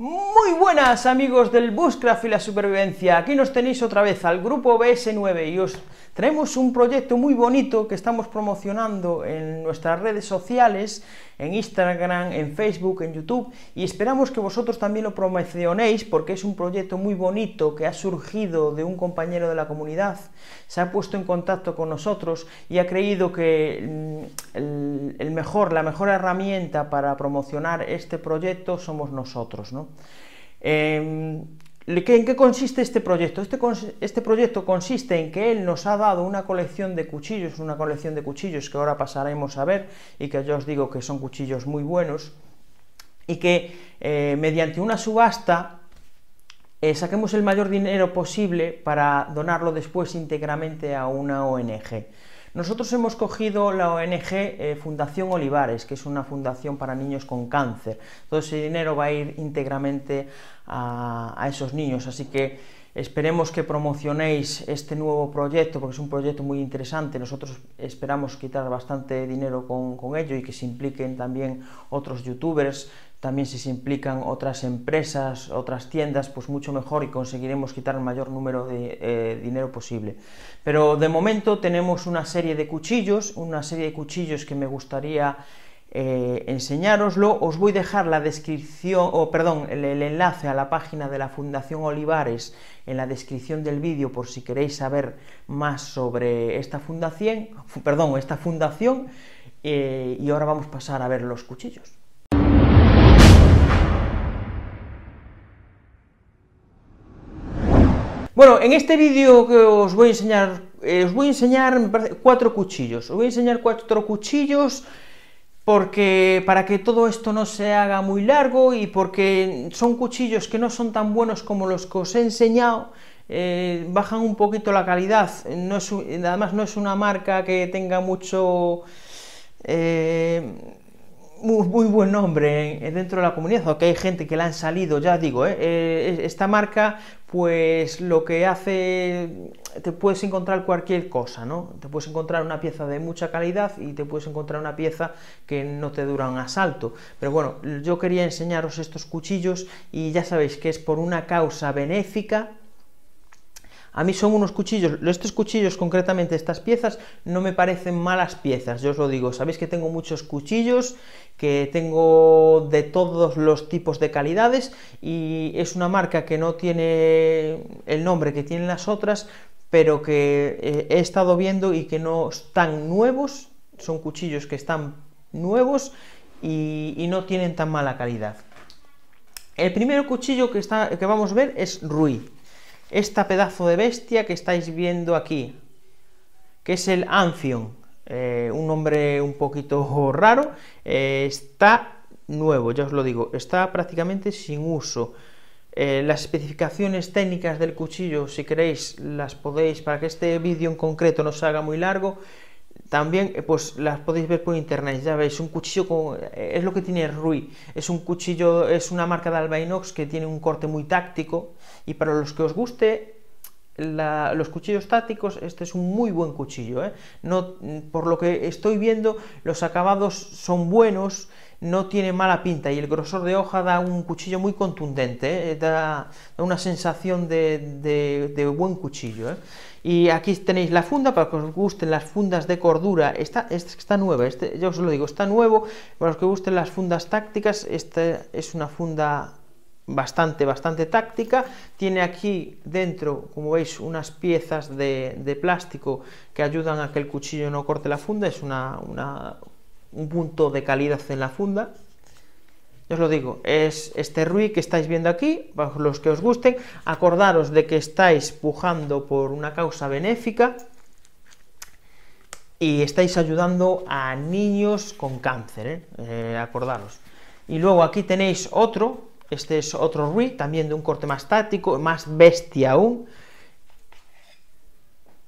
Muy buenas amigos del Bushcraft y la supervivencia, aquí nos tenéis otra vez al grupo BS9 y os traemos un proyecto muy bonito que estamos promocionando en nuestras redes sociales en Instagram, en Facebook, en YouTube y esperamos que vosotros también lo promocionéis porque es un proyecto muy bonito que ha surgido de un compañero de la comunidad, se ha puesto en contacto con nosotros y ha creído que mm, el, mejor, la mejor herramienta para promocionar este proyecto somos nosotros. ¿no? Em, ¿En qué consiste este proyecto? Este, este, proyecto consiste en que él nos ha dado una colección de cuchillos, una colección de cuchillos que ahora pasaremos a ver y que yo os digo que son cuchillos muy buenos y que eh, mediante una subasta eh, saquemos el mayor dinero posible para donarlo después íntegramente a una ONG. Nosotros hemos cogido la ONG eh, Fundación Olivares, que es una fundación para niños con cáncer. Todo ese dinero va a ir íntegramente a, a esos niños, así que Esperemos que promocionéis este nuevo proyecto porque es un proyecto muy interesante. Nosotros esperamos quitar bastante dinero con, ello y que se impliquen también otros youtubers, también si se implican otras empresas, otras tiendas, pues mucho mejor y conseguiremos quitar el mayor número de eh, dinero posible. Pero de momento tenemos una serie de cuchillos, una serie de cuchillos que me gustaría eh, enseñároslo. Os voy a dejar la descripción, o perdón, el, enlace a la página de la Fundación Olivares en la descripción del vídeo por si queréis saber más sobre esta fundación, perdón, esta fundación. Eh, y ahora vamos a pasar a ver los cuchillos. Bueno, en este vídeo que os voy a enseñar, eh, os voy a enseñar, cuatro cuchillos. Os voy a enseñar cuatro cuchillos porque para que todo esto no se haga muy largo y porque son cuchillos que no son tan buenos como los que os he enseñado, eh, bajan un poquito la calidad. además no es una marca que tenga mucho... Eh, muy, buen nombre dentro de la comunidad, aunque hay gente que la han salido, ya digo, ¿eh? Eh, esta marca pues lo que hace, te puedes encontrar cualquier cosa, ¿no? Te puedes encontrar una pieza de mucha calidad y te puedes encontrar una pieza que no te dura un asalto. Pero bueno, yo quería enseñaros estos cuchillos y ya sabéis que es por una causa benéfica a mí son unos cuchillos, estos cuchillos concretamente, estas piezas, no me parecen malas piezas, yo os lo digo, sabéis que tengo muchos cuchillos, que tengo de todos los tipos de calidades y es una marca que no tiene el nombre que tienen las otras, pero que eh, he estado viendo y que no están nuevos, son cuchillos que están nuevos y, no tienen tan mala calidad. El primer cuchillo que, está, que vamos a ver es Rui esta pedazo de bestia que estáis viendo aquí, que es el Anfion, eh, un nombre un poquito raro, eh, está nuevo, ya os lo digo, está prácticamente sin uso. Eh, las especificaciones técnicas del cuchillo, si queréis, las podéis, para que este vídeo en concreto no se haga muy largo, también eh, pues las podéis ver por internet, ya veis, un cuchillo eh, es lo que tiene Rui, es un cuchillo, es una marca de albainox que tiene un corte muy táctico y para los que os guste los cuchillos tácticos, este es un muy buen cuchillo. ¿eh? No, mm, por lo que estoy viendo, los acabados son buenos, no tiene mala pinta y el grosor de hoja da un cuchillo muy contundente, ¿eh? da, una sensación de, de, buen cuchillo. ¿eh? Y aquí tenéis la funda, para que os gusten las fundas de cordura, esta está nueva, este, ya os lo digo, está nuevo, para los que gusten las fundas tácticas, esta es una funda bastante, bastante táctica. Tiene aquí dentro, como veis, unas piezas de, plástico que ayudan a que el cuchillo no corte la funda. Es una un punto de calidad en la funda. Os lo digo, es este RUI que estáis viendo aquí, los que os gusten. Acordaros de que estáis pujando por una causa benéfica y estáis ayudando a niños con cáncer, ¿eh? Eh, acordaros. Y luego aquí tenéis otro, este es otro RUI, también de un corte más táctico, más bestia aún.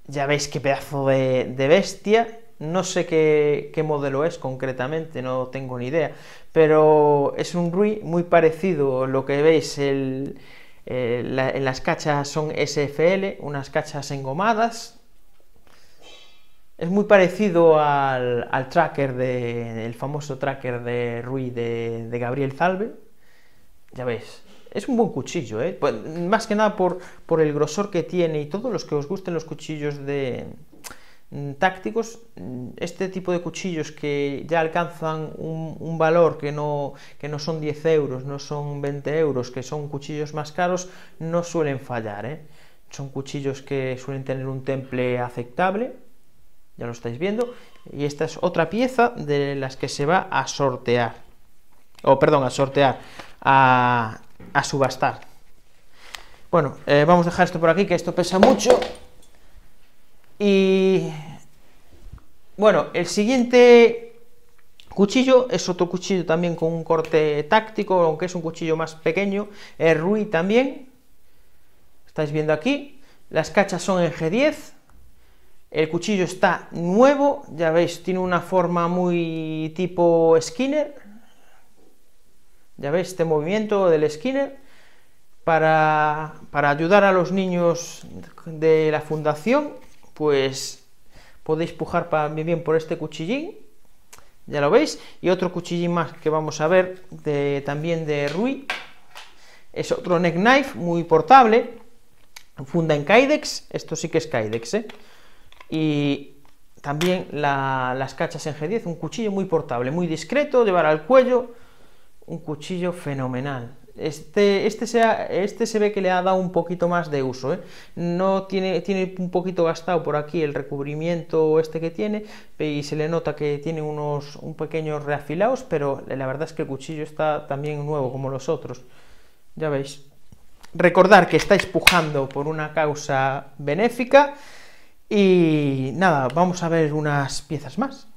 Ya veis qué pedazo de bestia. No sé qué, modelo es concretamente, no tengo ni idea, pero es un RUI muy parecido. Lo que veis el, eh, las cachas son SFL, unas cachas engomadas. Es muy parecido al, tracker, de, el famoso tracker de RUI de, Gabriel Zalbe. Ya veis, es un buen cuchillo, ¿eh? Pues, más que nada por, por el grosor que tiene y todos los que os gusten los cuchillos de, Mm, tácticos, mm, este tipo de cuchillos que ya alcanzan un, valor que no, que no, son 10 euros, no son 20 euros, que son cuchillos más caros, no suelen fallar. ¿eh? Son cuchillos que suelen tener un temple aceptable, ya lo estáis viendo, y esta es otra pieza de las que se va a sortear, o perdón, a sortear, a, subastar. Bueno, eh, vamos a dejar esto por aquí, que esto pesa mucho. Y bueno, el siguiente cuchillo es otro cuchillo también con un corte táctico, aunque es un cuchillo más pequeño. El Rui también. Estáis viendo aquí. Las cachas son en G10. El cuchillo está nuevo, ya veis, tiene una forma muy tipo Skinner. Ya veis este movimiento del Skinner. Para, para ayudar a los niños de la fundación, pues podéis pujar mí bien por este cuchillín, ya lo veis, y otro cuchillín más que vamos a ver también de Rui, es otro neck knife muy portable, funda en Kydex, esto sí que es Kydex, ¿eh? y también las cachas en G10, un cuchillo muy portable, muy discreto, llevar al cuello, un cuchillo fenomenal, este, este, este se ve que le ha dado un poquito más de uso. ¿eh? No tiene, tiene un poquito gastado por aquí el recubrimiento este que tiene y se le nota que tiene unos un pequeños reafilados, pero la verdad es que el cuchillo está también nuevo como los otros. Ya veis. Recordar que estáis pujando por una causa benéfica y nada, vamos a ver unas piezas más.